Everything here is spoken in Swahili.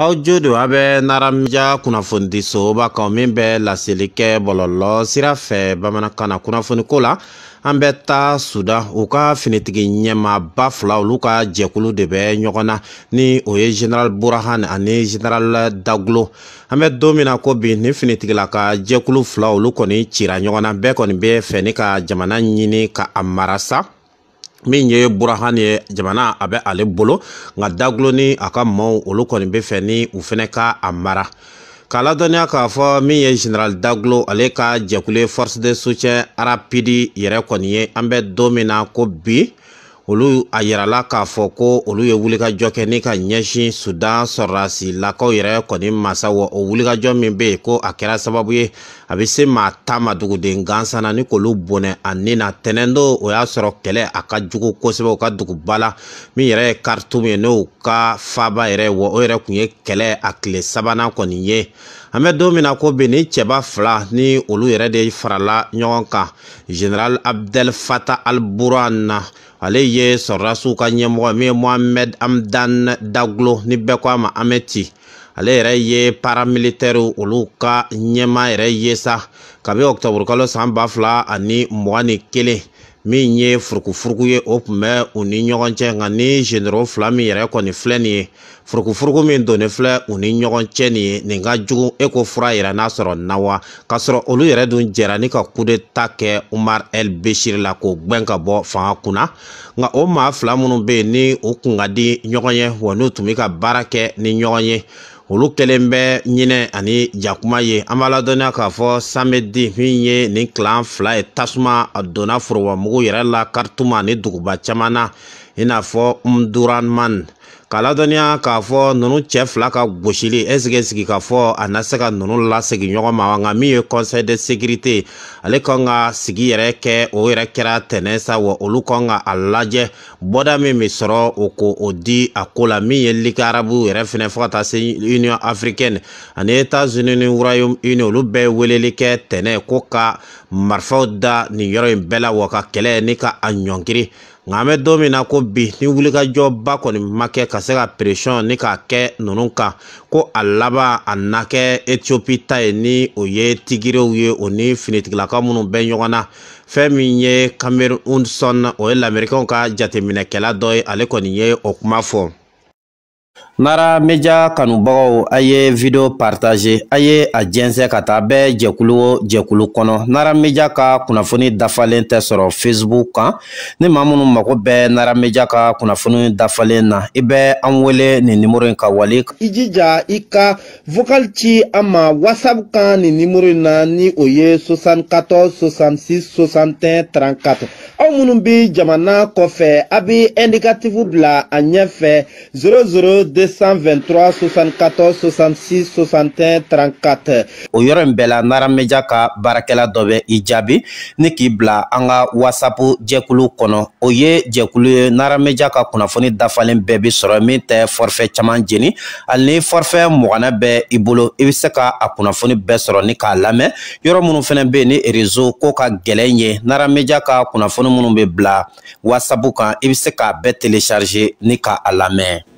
aw jo do a bɛ naramija kunnafonidi soba kan min bɛ laseli kɛ bɔlɔlɔ sira fɛ bamanankan na kunnafoniko la an bɛ taa sudan u ka finitigi ɲɛmaba fila olu ka jɛkulu de bɛ ɲɔgɔn na ni o ye general burahan ani general dagulo an bɛ don min na ko bi ni finitigila ka jɛkulu fila olu kɔni cira ɲɔgɔn na bɛɛ kɔni bɛ fɛ ni ka jamana ɲini ka a mara sa min ye burahani ye jamana a bɛ ale bolo nka dagulo ni a ka maw olu kɔni be fɛ ni u fɛnɛ ka a mara k'a ladɔnniya k'a fɔ min ye general dagulo ale ka jɛkulu force de soutien rapide yɛrɛ kɔni ye an bɛ don min na ko bi olu a yirala k'a fɔ ko olu ye wulikajɔ kɛ ni ka ɲɛsin sudan sɔrasilakaw yɛrɛ kɔni masa wa o wulikajɔ min bɛ yen ko a kɛra sababu ye a bɛ se maa tan duguden gansan ni k'olu bɔnɛ a ni na tɛnɛn don o y'a sɔrɔ kɛlɛ a ka jugu kosɛbɛ u ka duguba la min yɛrɛ ye karitu ye n'o ka faaba yɛrɛ wa o yɛrɛ tun ye kɛlɛ a tile sabanan kɔni ye an bɛ don min na ko bi ni cɛba fila ni olu yɛrɛ de farala ɲɔgɔn kan general abdel fata alburan na ale ye sɔrɔdasiw ka ɲɛmɔgɔ min ye mohamed amdan daglo ni bɛɛ ko a ma an bɛ ci ale yɛrɛ ye paramilitɛriw olu ka ɲɛma yɛrɛ ye sa kabi ɔktɔburukalo san ba fila ani mugan ni kelen min ye furukufuruku ye o tun bɛ u ni ɲɔgɔn cɛ nka ni generaux fila min yɛrɛ kɔni filɛ nin ye furukufuruku min donnen filɛ u ni ɲɔgɔn cɛ nin ye nin ka jugu e ko fura yira n'a sɔrɔ na wa k'a sɔrɔ olu yɛrɛ dun jɛra ni ka coup kɛ Umar El Bechir la k'o gbɛn ka bɔ fanga kunna nka o maa fila minnu bɛ yen ni u kun ka di ɲɔgɔn ye wa n'u tun bɛ ka baara kɛ ni ɲɔgɔn ye olu kɛlen bɛ ɲinɛ ani jakuma ye an b'a ladɔnniya k'a fɔ samedi min ye nin kilan fila ye tasuma a donna forobamugu yɛrɛ la karituma ani duguba caman na i n'a fɔ mduranman k'a ladɔnniya k'a fɔ nunu cɛɛ fila ka gosili ɛsike sigi k'a fɔ a na se ka nunu lasegi ɲɔgɔn ma wa nka min ye conseil de sécurité ale kan ka sigi yɛrɛ kɛ o yɛrɛ kɛra tɛnɛ sa wa olu kan ka a lajɛ bɔda min be sɔrɔ o ko o di a koo la min ye lika arabu yɛrɛ fɛnɛ fɔɔ ka taa se union africaine ani états-unis ni royaume uni olu bɛɛ weleli kɛ tɛnɛ ko ka marifaw da nin yɔrɔ yen bɛɛ la wa ka kɛlɛ ni ka a ɲɔnkiri nka an bɛ don min na ko bi ni wulikajɔba kɔni ma kɛ ka se ka peresiyɔn ni k'a kɛ ninnu kan ko a laban a na kɛ etiyopi ta ye ni o ye tigirew ye o ni finitigilaka minnu bɛ ɲɔgɔn na fɛn min ye cameroon sɔn o ye lamɛrikɛnw ka jateminɛkɛla dɔ ye ale kɔni ye o kuma fɔ. mara media kanubagaw a ye video partage a ye a jɛnsɛ ka taa bɛɛ jɛkulu o jɛkulu kɔnɔ nara media ka kunnafoni dafalen tɛ sɔrɔ facebook kan ni ma minnu mago bɛɛ nara media ka kunnafoni dafalen na i bɛ an wele nin nimoro in ka wali i jija i ka vocal ci an ma whatsapp kan nin nimoro in na ni o ye 74 66 61 34 aw minnu bɛ jamana kɔfɛ a be indicatif bila a ɲɛfɛ 00 223 74 66 61 34 o yɔrɔ in bɛɛ la narameja ka baarakɛla dɔ bɛ i jaabi ni k'i bila an ka whatsapp jɛkulu kɔnɔ o ye jɛkulu ye narameja ka kunnafoni dafalen bɛɛ bi sɔrɔ min tɛ forfait caman jeni hali ni forfait mɔgɔnɛ bɛ i bolo i bɛ se ka a kunnafoni bɛɛ sɔrɔ ni k'a lamɛn yɔrɔ minnu fana bɛ yen ni réseau ko ka gɛlɛn ye narameja ka kunnafoni minnu bɛ bila whatsapp kan i bɛ se k'a bɛɛ télécharger ni k'a lamɛn